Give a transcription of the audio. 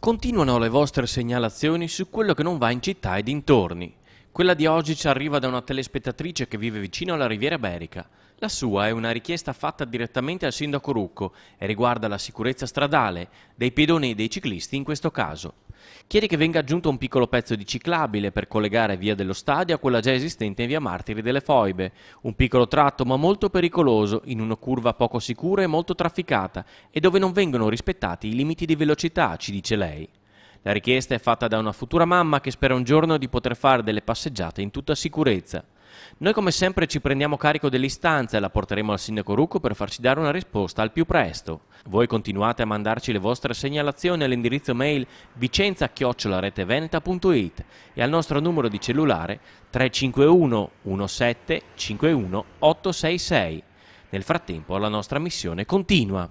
Continuano le vostre segnalazioni su quello che non va in città e dintorni. Quella di oggi ci arriva da una telespettatrice che vive vicino alla Riviera Berica. La sua è una richiesta fatta direttamente al sindaco Rucco e riguarda la sicurezza stradale, dei pedoni e dei ciclisti in questo caso. Chiede che venga aggiunto un piccolo pezzo di ciclabile per collegare via dello stadio a quella già esistente in via Martiri delle Foibe. Un piccolo tratto ma molto pericoloso, in una curva poco sicura e molto trafficata e dove non vengono rispettati i limiti di velocità, ci dice lei. La richiesta è fatta da una futura mamma che spera un giorno di poter fare delle passeggiate in tutta sicurezza. Noi come sempre ci prendiamo carico dell'istanza e la porteremo al sindaco Rucco per farci dare una risposta al più presto. Voi continuate a mandarci le vostre segnalazioni all'indirizzo mail vicenza-reteveneta.it e al nostro numero di cellulare 351 17 51 866. Nel frattempo la nostra missione continua.